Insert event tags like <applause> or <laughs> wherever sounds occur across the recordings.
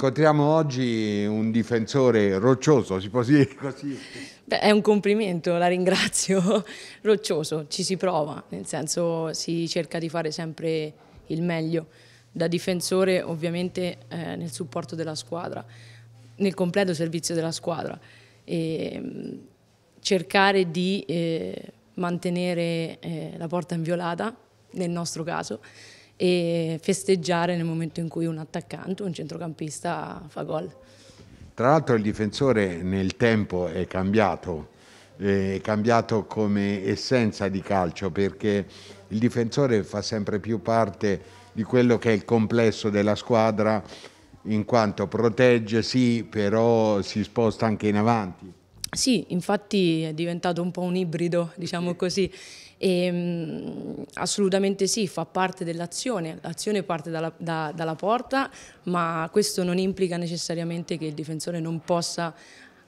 incontriamo oggi un difensore roccioso, si può dire così? Beh, è un complimento, la ringrazio. <laughs> Roccioso, ci si prova, nel senso si cerca di fare sempre il meglio. Da difensore ovviamente eh, nel supporto della squadra, nel completo servizio della squadra. E, mm, cercare di eh, mantenere eh, la porta inviolata, nel nostro caso, e festeggiare nel momento in cui un attaccante un centrocampista fa gol. Tra l'altro il difensore nel tempo è cambiato, è cambiato come essenza di calcio perché il difensore fa sempre più parte di quello che è il complesso della squadra in quanto protegge sì, però si sposta anche in avanti. Sì, infatti è diventato un po' un ibrido, diciamo sì. così e, ehm, assolutamente sì, fa parte dell'azione, l'azione parte dalla, da, dalla porta, ma questo non implica necessariamente che il difensore non possa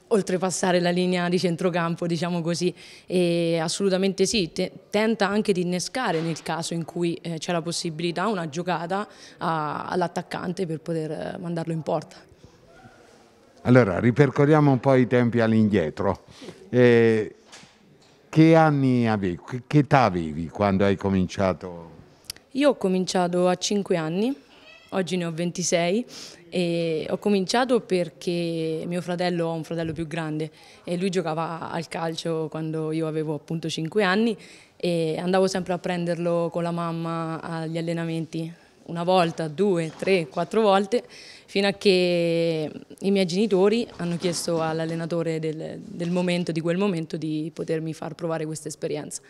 oltrepassare la linea di centrocampo, diciamo così, e assolutamente sì, te, tenta anche di innescare nel caso in cui eh, c'è la possibilità una giocata all'attaccante per poter eh, mandarlo in porta. Allora, ripercorriamo un po' i tempi all'indietro. Eh, che anni avevi? Che età avevi quando hai cominciato? Io ho cominciato a 5 anni, oggi ne ho 26 e ho cominciato perché mio fratello ha un fratello più grande e lui giocava al calcio quando io avevo appunto 5 anni e andavo sempre a prenderlo con la mamma agli allenamenti una volta, due, tre, quattro volte, fino a che i miei genitori hanno chiesto all'allenatore del, del momento, di quel momento, di potermi far provare questa esperienza.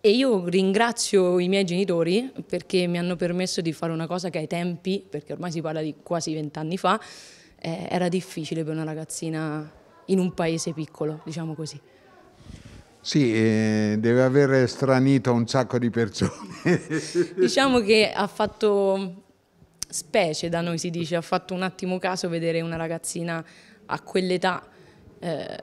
E io ringrazio i miei genitori perché mi hanno permesso di fare una cosa che ai tempi, perché ormai si parla di quasi vent'anni fa, eh, era difficile per una ragazzina in un paese piccolo, diciamo così. Sì, eh, deve aver stranito un sacco di persone. <laughs> diciamo che ha fatto specie da noi si dice, ha fatto un attimo caso vedere una ragazzina a quell'età eh,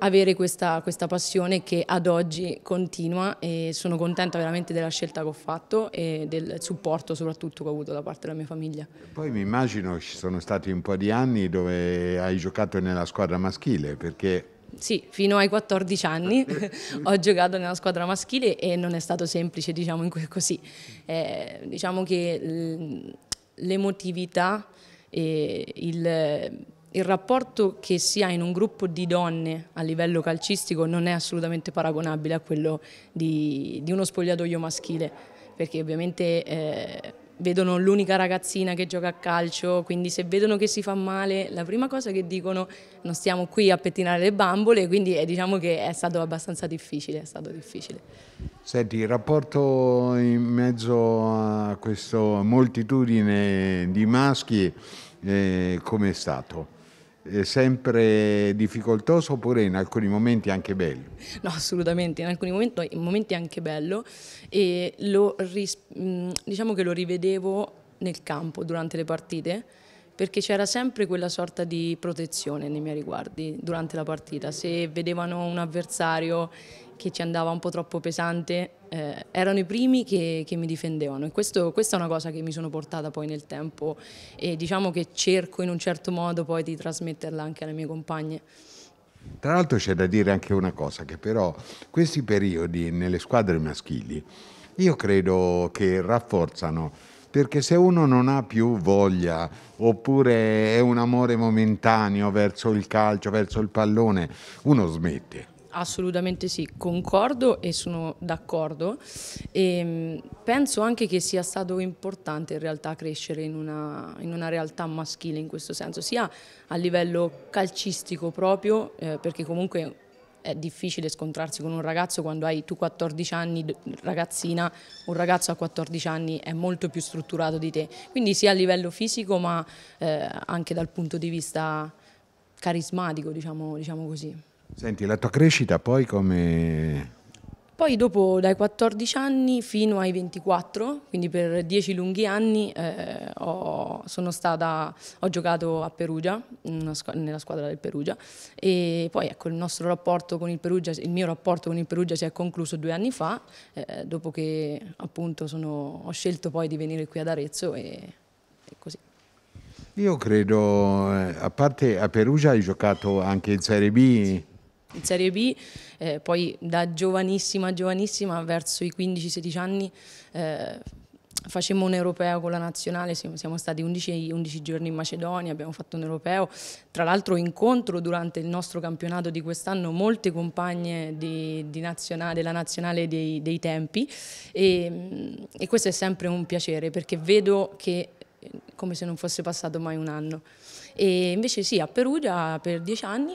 avere questa, questa, passione che ad oggi continua e sono contenta veramente della scelta che ho fatto e del supporto soprattutto che ho avuto da parte della mia famiglia. Poi mi immagino ci sono stati un po' di anni dove hai giocato nella squadra maschile perché sì, fino ai 14 anni <laughs> ho giocato nella squadra maschile e non è stato semplice, diciamo, così. Eh, diciamo che mm, l'emotività e il, il, rapporto che si ha in un gruppo di donne a livello calcistico non è assolutamente paragonabile a quello di, di uno spogliatoio maschile, perché ovviamente... Eh, vedono l'unica ragazzina che gioca a calcio, quindi se vedono che si fa male, la prima cosa che dicono non stiamo qui a pettinare le bambole, quindi è, eh, diciamo che è stato abbastanza difficile, è stato difficile. Senti, il rapporto in mezzo a questa moltitudine di maschi eh, come è stato? Eh, sempre difficoltoso oppure in alcuni momenti anche bello? No, assolutamente, in alcuni momenti, in momenti anche bello e lo, diciamo che lo rivedevo nel campo durante le partite perché c'era sempre quella sorta di protezione nei miei riguardi durante la partita. Se vedevano un avversario che ci andava un po' troppo pesante, eh, erano i primi che, che mi difendevano e questo, questa è una cosa che mi sono portata poi nel tempo e diciamo che cerco in un certo modo poi di trasmetterla anche alle mie compagne. Tra l'altro c'è da dire anche una cosa, che però questi periodi nelle squadre maschili io credo che rafforzano, perché se uno non ha più voglia oppure è un amore momentaneo verso il calcio, verso il pallone, uno smette. Assolutamente sì, concordo e sono d'accordo. Ehm, penso anche che sia stato importante in realtà crescere in una, in una, realtà maschile in questo senso, sia a livello calcistico proprio, eh, perché comunque è difficile scontrarsi con un ragazzo quando hai tu 14 anni, ragazzina, un ragazzo a 14 anni è molto più strutturato di te, quindi sia a livello fisico ma eh, anche dal punto di vista carismatico, diciamo, diciamo così. Senti, la tua crescita poi come... Poi dopo dai 14 anni fino ai 24, quindi per 10 lunghi anni, eh, ho, stata, ho, giocato a Perugia, squ nella squadra del Perugia e poi ecco, il, nostro rapporto con il, Perugia, il, mio rapporto con il Perugia si è concluso due anni fa, eh, dopo che appunto sono, ho scelto poi di venire qui ad Arezzo e, e così. Io credo, eh, a parte a Perugia hai giocato anche in Serie B? Sì in Serie B, eh, poi da giovanissima giovanissima verso i 15-16 anni eh, facemmo un europeo con la nazionale, siamo, siamo stati 11, 11, giorni in Macedonia, abbiamo fatto un europeo, tra l'altro incontro durante il nostro campionato di quest'anno molte compagne di, di nazionale, della nazionale dei, dei tempi e, e questo è sempre un piacere perché vedo che eh, come se non fosse passato mai un anno. E invece sì, a Perugia per dieci anni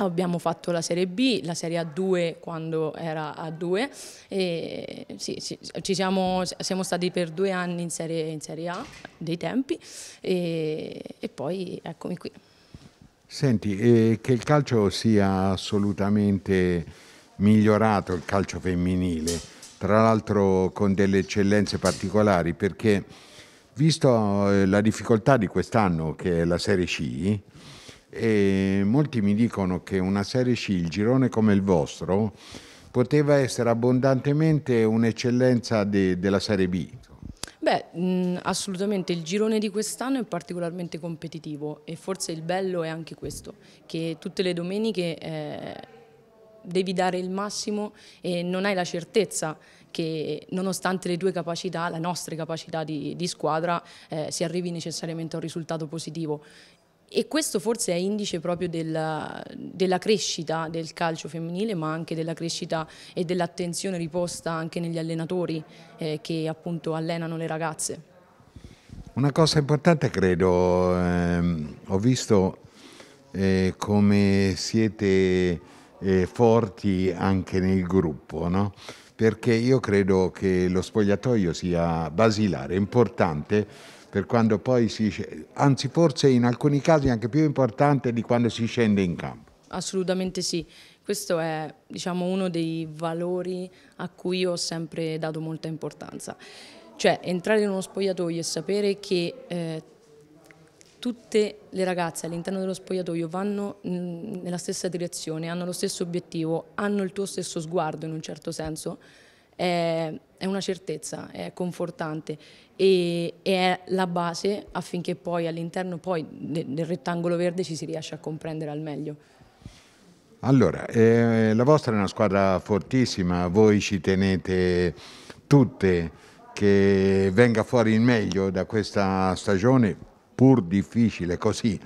Abbiamo fatto la Serie B, la Serie A2 quando era A2 e sì, sì, siamo, siamo, stati per due anni in Serie, in serie A dei tempi e, e, poi eccomi qui. Senti, eh, che il calcio sia assolutamente migliorato, il calcio femminile, tra l'altro con delle eccellenze particolari perché visto eh, la difficoltà di quest'anno che è la Serie C, e molti mi dicono che una Serie C, il girone come il vostro, poteva essere abbondantemente un'eccellenza de, della Serie B. Beh, mh, assolutamente, il girone di quest'anno è particolarmente competitivo e forse il bello è anche questo, che tutte le domeniche eh, devi dare il massimo e non hai la certezza che nonostante le tue capacità, le nostre capacità di, di squadra, eh, si arrivi necessariamente a un risultato positivo. E questo forse è indice proprio della, della, crescita del calcio femminile, ma anche della crescita e dell'attenzione riposta anche negli allenatori eh, che appunto allenano le ragazze. Una cosa importante credo, ehm, ho visto eh, come siete eh, forti anche nel gruppo, no? perché io credo che lo spogliatoio sia basilare, importante per quando poi si anzi forse in alcuni casi anche più importante di quando si scende in campo. Assolutamente sì, questo è diciamo, uno dei valori a cui ho sempre dato molta importanza, cioè entrare in uno spogliatoio e sapere che eh, tutte le ragazze all'interno dello spogliatoio vanno nella stessa direzione, hanno lo stesso obiettivo, hanno il tuo stesso sguardo in un certo senso, è, è una certezza, è confortante e, è la base affinché poi all'interno poi del rettangolo verde ci si riesce a comprendere al meglio. Allora, eh, la vostra è una squadra fortissima, voi ci tenete tutte che venga fuori il meglio da questa stagione, pur difficile così,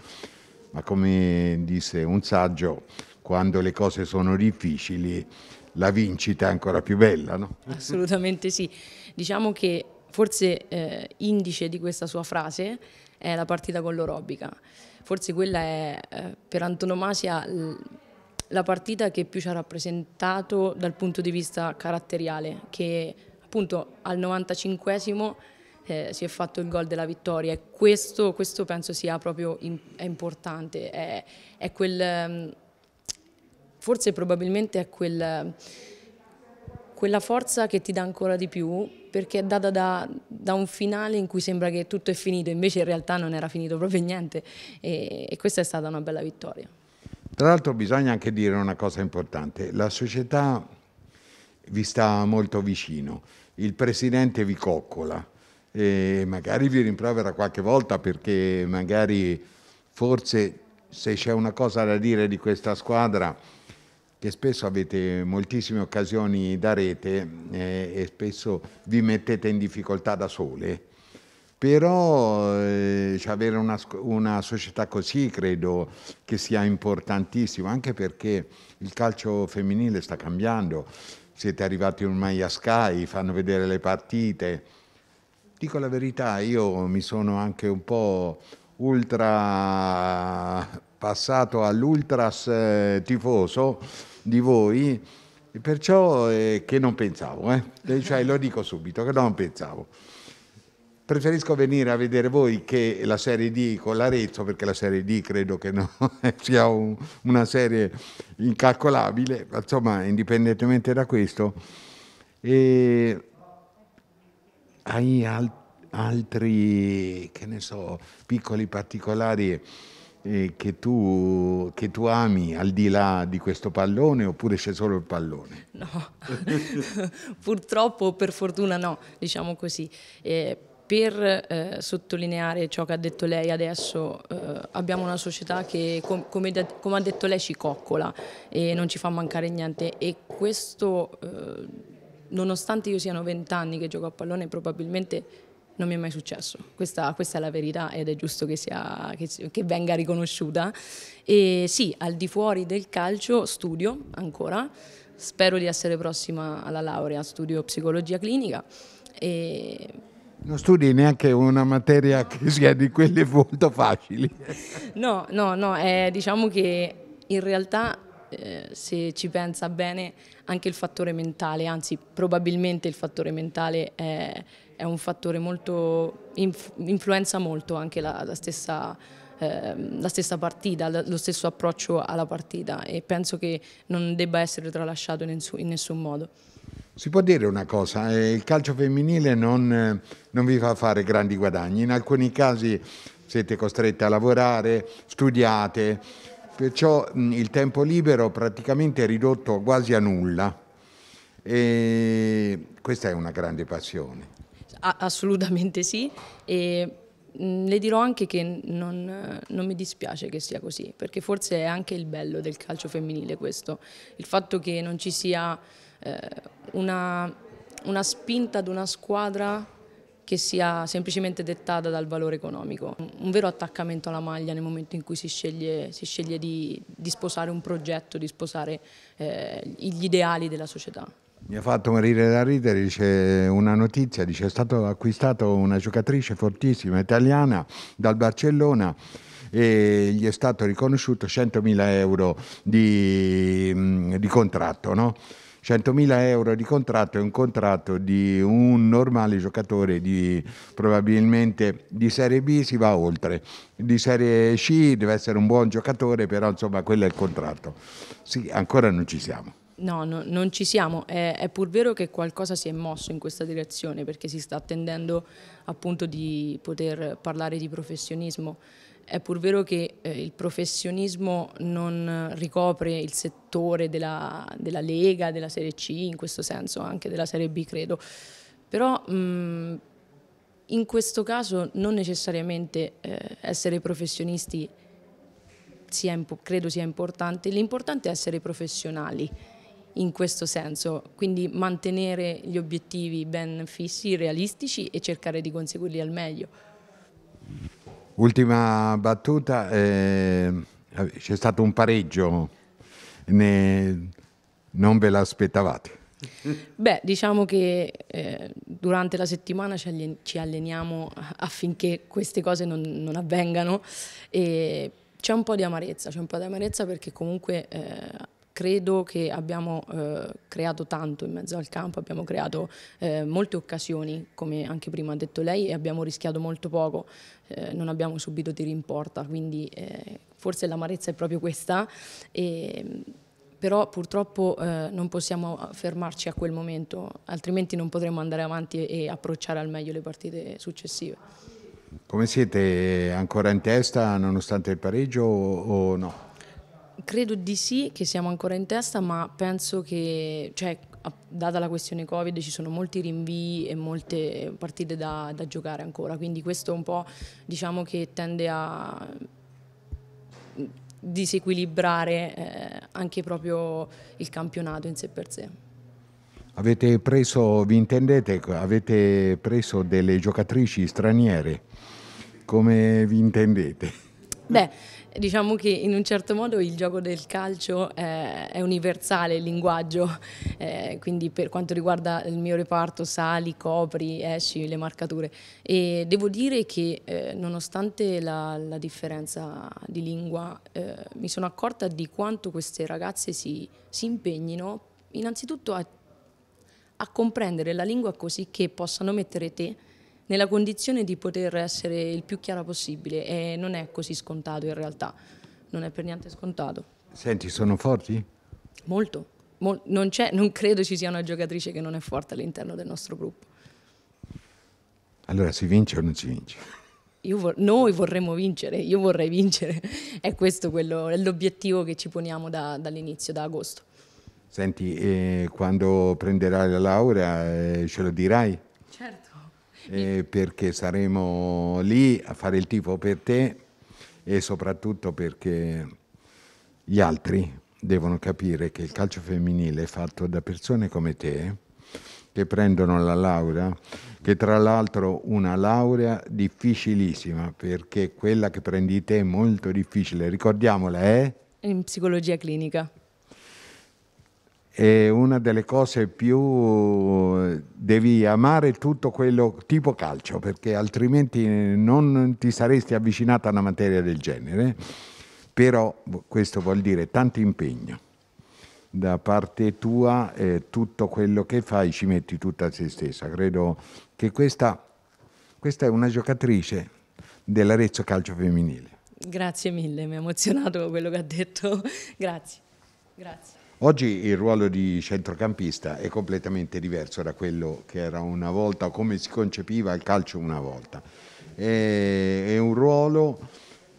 ma come disse un saggio, quando le cose sono difficili la vincita è ancora più bella. No? Assolutamente sì. Diciamo che forse eh, indice di questa sua frase è la partita con l'Orobica. Forse quella è eh, per antonomasia la partita che più ci ha rappresentato dal punto di vista caratteriale, che appunto al 95 eh, si è fatto il gol della vittoria e questo, questo penso sia proprio in, è importante, è, è quel ehm, forse probabilmente è quel, quella forza che ti dà ancora di più perché è data da, da, un finale in cui sembra che tutto è finito, invece in realtà non era finito proprio niente e, e questa è stata una bella vittoria. Tra l'altro bisogna anche dire una cosa importante, la società vi sta molto vicino, il presidente vi coccola e magari vi rimprovera qualche volta perché magari forse se c'è una cosa da dire di questa squadra che spesso avete moltissime occasioni da rete eh, e spesso vi mettete in difficoltà da sole. Però eh, cioè avere una, una, società così credo che sia importantissimo, anche perché il calcio femminile sta cambiando. Siete arrivati ormai a Sky, fanno vedere le partite. Dico la verità, io mi sono anche un po' ultra passato all'ultras eh, tifoso di voi, perciò eh, che non pensavo, eh? cioè, lo dico subito, che non pensavo. Preferisco venire a vedere voi che la Serie D con l'Arezzo, perché la Serie D credo che no, <laughs> sia un, una serie incalcolabile, insomma, indipendentemente da questo. E hai al- altri, che ne so, piccoli particolari che, tu, che, tu, ami al di là di questo pallone oppure c'è solo il pallone? No, <laughs> purtroppo o per fortuna no, diciamo così. Eh, per eh, sottolineare ciò che ha detto lei adesso, eh, abbiamo una società che, com come, de come, ha detto lei, ci coccola e non ci fa mancare niente e questo, eh, nonostante io siano vent'anni che gioco a pallone, probabilmente non mi è mai successo, questa, questa è la verità ed è giusto che, sia, che, che, venga riconosciuta. E sì, al di fuori del calcio studio ancora, spero di essere prossima alla laurea, studio psicologia clinica. E... Non studi neanche una materia che sia di quelle molto facili. <laughs> No, no, no, è, diciamo che in realtà eh, se ci pensa bene anche il fattore mentale, anzi probabilmente il fattore mentale è, è un fattore molto, inf, influenza molto anche la, la, stessa, eh, la, stessa, partita, lo stesso approccio alla partita e penso che non debba essere tralasciato in, in nessun modo. Si può dire una cosa, eh, il calcio femminile non, eh, non vi fa fare grandi guadagni, in alcuni casi siete costrette a lavorare, studiate, perciò mh, il tempo libero praticamente è ridotto quasi a nulla. E questa è una grande passione. Assolutamente sì. E le dirò anche che non, non, mi dispiace che sia così, perché forse è anche il bello del calcio femminile questo, il fatto che non ci sia eh, una, una spinta ad una squadra che sia semplicemente dettata dal valore economico. Un vero attaccamento alla maglia nel momento in cui si sceglie, si sceglie di, di, sposare un progetto, di sposare eh, gli ideali della società. Mi ha fatto morire da ridere, dice una notizia, dice è stato acquistato una giocatrice fortissima italiana dal Barcellona e gli è stato riconosciuto 100.000 euro di, di contratto. No? 100.000 euro di contratto è un contratto di un normale giocatore di, probabilmente di Serie B si va oltre, di Serie C deve essere un buon giocatore, però insomma quello è il contratto. Sì, ancora non ci siamo. No, no, non ci siamo. È, è, pur vero che qualcosa si è mosso in questa direzione perché si sta attendendo appunto di poter parlare di professionismo. È pur vero che eh, il professionismo non ricopre il settore della, della, Lega, della Serie C, in questo senso anche della Serie B credo, però mh, mm, in questo caso non necessariamente eh, essere professionisti sia, credo sia importante, l'importante è essere professionali in questo senso, quindi mantenere gli obiettivi ben fissi, realistici e cercare di conseguirli al meglio. Ultima battuta, eh, c'è stato un pareggio, ne, non ve l'aspettavate? Beh, diciamo che eh, durante la settimana ci, allen ci, alleniamo <laughs> affinché queste cose non, non avvengano e c'è un po' di amarezza, c'è un po' di amarezza perché comunque eh, credo che abbiamo eh, creato tanto in mezzo al campo, abbiamo creato eh, molte occasioni, come anche prima ha detto lei, e abbiamo rischiato molto poco, eh, non abbiamo subito tiri in porta, quindi eh, forse l'amarezza è proprio questa. E, però purtroppo eh, non possiamo fermarci a quel momento, altrimenti non potremo andare avanti e, e approcciare al meglio le partite successive. Come siete ancora in testa nonostante il pareggio o no? Credo di sì, che siamo ancora in testa, ma penso che, cioè, data la questione Covid, ci sono molti rinvii e molte partite da, da giocare ancora. Quindi questo un po' diciamo che tende a mm, disequilibrare eh, anche proprio il campionato in sé per sé. Avete preso, vi intendete, avete preso delle giocatrici straniere, come vi intendete? Beh, Diciamo che in un certo modo il gioco del calcio è, eh, è universale, il linguaggio, eh, quindi per quanto riguarda il mio reparto sali, copri, esci, le marcature. E devo dire che eh, nonostante la, la, differenza di lingua eh, mi sono accorta di quanto queste ragazze si, si impegnino innanzitutto a, a comprendere la lingua così che possano mettere te nella condizione di poter essere il più chiara possibile e non è così scontato in realtà, non è per niente scontato. Senti, sono forti? Molto, Mol non, non credo ci sia una giocatrice che non è forte all'interno del nostro gruppo. Allora si vince o non si vince? Vor noi vorremmo vincere, io vorrei vincere, <laughs> è questo l'obiettivo che ci poniamo da dall'inizio, da agosto. Senti, eh, quando prenderai la laurea eh, ce lo dirai? Certo eh, perché saremo lì a fare il tifo per te e soprattutto perché gli altri devono capire che il calcio femminile è fatto da persone come te che prendono la laurea, che tra l'altro una laurea difficilissima perché quella che prendi te è molto difficile, ricordiamola è... Eh? In psicologia clinica è una delle cose più devi amare tutto quello tipo calcio perché altrimenti non ti saresti avvicinata a una materia del genere però boh, questo vuol dire tanto impegno da parte tua eh, tutto quello che fai ci metti tutta se stessa credo che questa, questa è una giocatrice dell'Arezzo calcio femminile grazie mille mi ha emozionato quello che ha detto <laughs> grazie grazie Oggi il ruolo di centrocampista è completamente diverso da quello che era una volta, come si concepiva il calcio una volta. È, un ruolo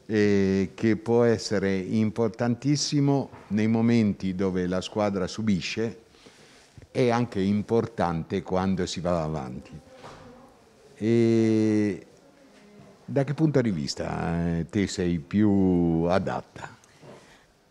eh, che può essere importantissimo nei momenti dove la squadra subisce e anche importante quando si va avanti. E da che punto di vista eh, te sei più adatta?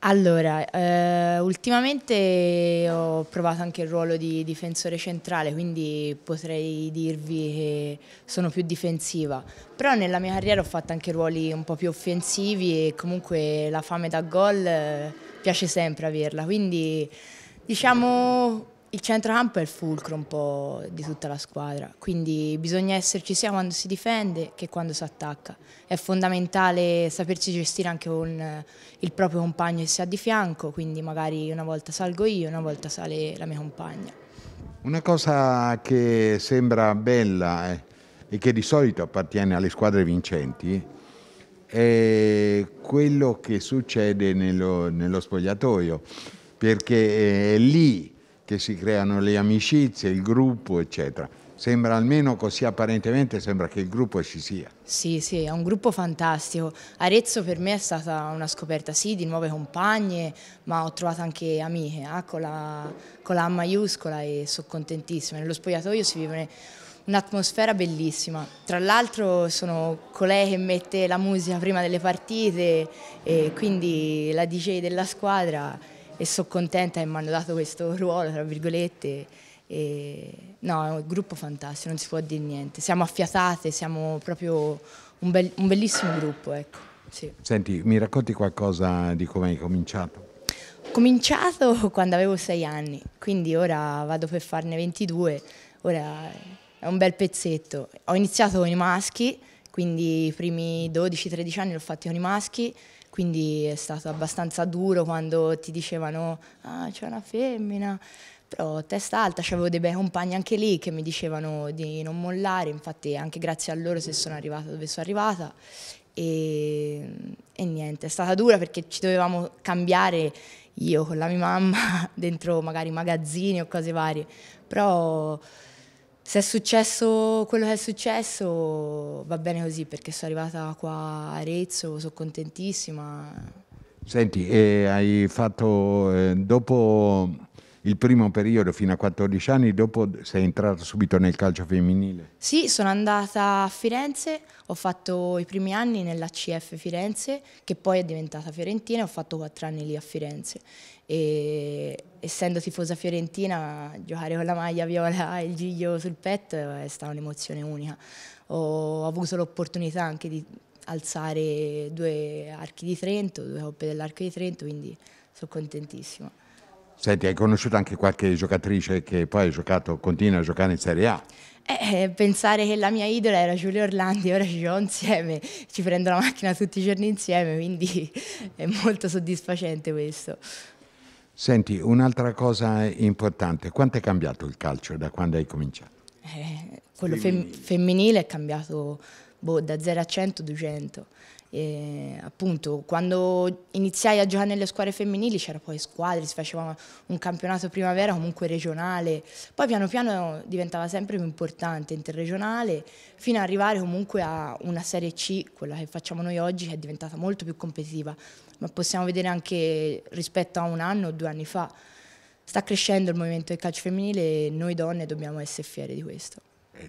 Allora, eh, ultimamente ho provato anche il ruolo di difensore centrale, quindi potrei dirvi che sono più difensiva, però nella mia carriera ho fatto anche ruoli un po' più offensivi e comunque la fame da gol eh, piace sempre averla, quindi diciamo il centrocampo è il fulcro un po' di tutta la squadra, quindi bisogna esserci sia quando si difende che quando si attacca. È fondamentale sapersi gestire anche con il proprio compagno che si ha di fianco, quindi magari una volta salgo io, una volta sale la mia compagna. Una cosa che sembra bella eh, e che di solito appartiene alle squadre vincenti è quello che succede nello, nello spogliatoio, perché eh, è lì che si creano le amicizie, il gruppo, eccetera. Sembra almeno così apparentemente, sembra che il gruppo ci sia. Sì, sì, è un gruppo fantastico. Arezzo per me è stata una scoperta sì di nuove compagne, ma ho trovato anche amiche eh, con, la, con la A maiuscola e sono contentissima. Nello spogliatoio si vive un'atmosfera bellissima. Tra l'altro sono colei che mette la musica prima delle partite e quindi la DJ della squadra e sono contenta che mi hanno dato questo ruolo, tra virgolette. E, no, è un gruppo fantastico, non si può dire niente. Siamo affiatate, siamo proprio un, bel, un bellissimo gruppo, ecco. Sì. Senti, mi racconti qualcosa di come hai cominciato? Ho cominciato quando avevo sei anni, quindi ora vado per farne 22, ora è un bel pezzetto. Ho iniziato con i maschi, quindi i primi 12-13 anni l'ho fatti con i maschi, quindi è stato abbastanza duro quando ti dicevano ah c'è una femmina, però testa alta, avevo dei bei compagni anche lì che mi dicevano di non mollare, infatti anche grazie a loro se sono arrivata dove sono arrivata e, e niente, è stata dura perché ci dovevamo cambiare io con la mia mamma <laughs> dentro magari magazzini o cose varie, però se è successo quello che è successo, va bene così perché sono arrivata qua a Arezzo, sono contentissima. Senti, eh, hai fatto eh, dopo il primo periodo fino a 14 anni, dopo sei entrata subito nel calcio femminile? Sì, sono andata a Firenze, ho fatto i primi anni nella CF Firenze, che poi è diventata Fiorentina, ho fatto quattro anni lì a Firenze. E essendo tifosa fiorentina, giocare con la maglia viola e il giglio sul petto è stata un'emozione unica. Ho avuto l'opportunità anche di alzare due archi di Trento, due coppe dell'arco di Trento, quindi sono contentissima. Senti, hai conosciuto anche qualche giocatrice che poi giocato, continua a giocare in Serie A? Eh, eh, pensare che la mia idola era Giulia Orlandi e ora ci giochiamo insieme, ci prendo la macchina tutti i giorni insieme, quindi <laughs> è molto soddisfacente questo. Senti, un'altra cosa importante, quanto è cambiato il calcio da quando hai cominciato? Eh, quello fem femminile è cambiato boh, da 0 a 100, 200. E, eh, appunto, quando iniziai a giocare nelle squadre femminili c'era poi squadre, si faceva un campionato primavera comunque regionale, poi piano piano diventava sempre più importante interregionale fino ad arrivare comunque a una Serie C, quella che facciamo noi oggi, che è diventata molto più competitiva, ma possiamo vedere anche rispetto a un anno o due anni fa. Sta crescendo il movimento del calcio femminile e noi donne dobbiamo essere fiere di questo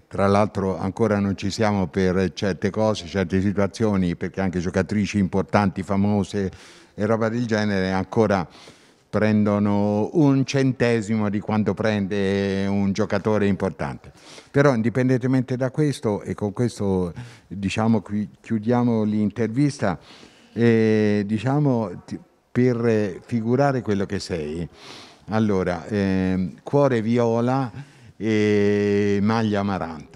tra l'altro ancora non ci siamo per certe cose, certe situazioni, perché anche giocatrici importanti, famose e roba del genere ancora prendono un centesimo di quanto prende un giocatore importante. Però indipendentemente da questo, e con questo diciamo, chiudiamo l'intervista, eh, diciamo, per figurare quello che sei. Allora, eh, cuore viola e maglia amaranto.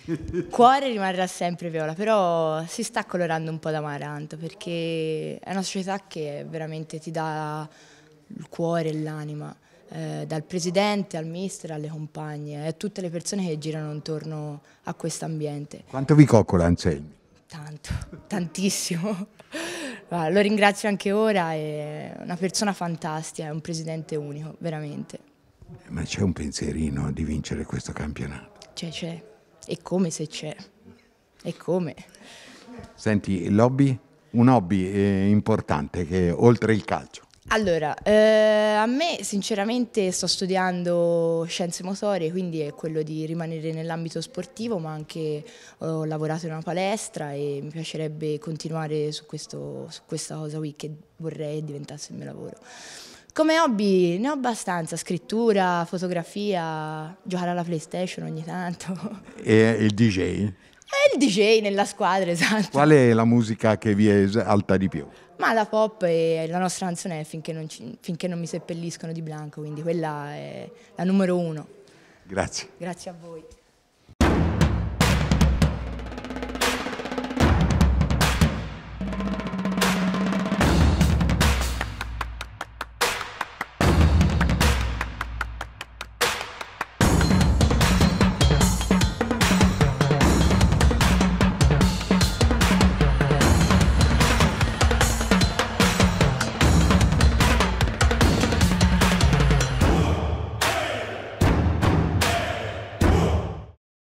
<laughs> Cuore rimarrà sempre viola, però si sta colorando un po' d'amaranto perché è una società che veramente ti dà il cuore e l'anima, eh, dal presidente al mister alle compagne, a eh, tutte le persone che girano intorno a questo ambiente. Quanto vi coccola Anselmi? Tanto, <laughs> tantissimo. <laughs> Lo ringrazio anche ora, è una persona fantastica, è un presidente unico, veramente. Ma c'è un pensierino di vincere questo campionato? C'è, c'è. E come se c'è. E come. Senti, l'hobby? Un hobby eh, importante che oltre il calcio. Allora, eh, a me sinceramente sto studiando scienze motorie, quindi è quello di rimanere nell'ambito sportivo, ma anche eh, ho lavorato in una palestra e mi piacerebbe continuare su, questo, su questa cosa qui che vorrei diventasse il mio lavoro. Come hobby ne ho abbastanza, scrittura, fotografia, giocare alla PlayStation ogni tanto. E il DJ? E il DJ nella squadra, esatto. Qual è la musica che vi è esalta di più? Ma la pop e la nostra canzone è finché non, ci, finché non mi seppelliscono di Blanco, quindi quella è la numero uno. Grazie. Grazie a voi.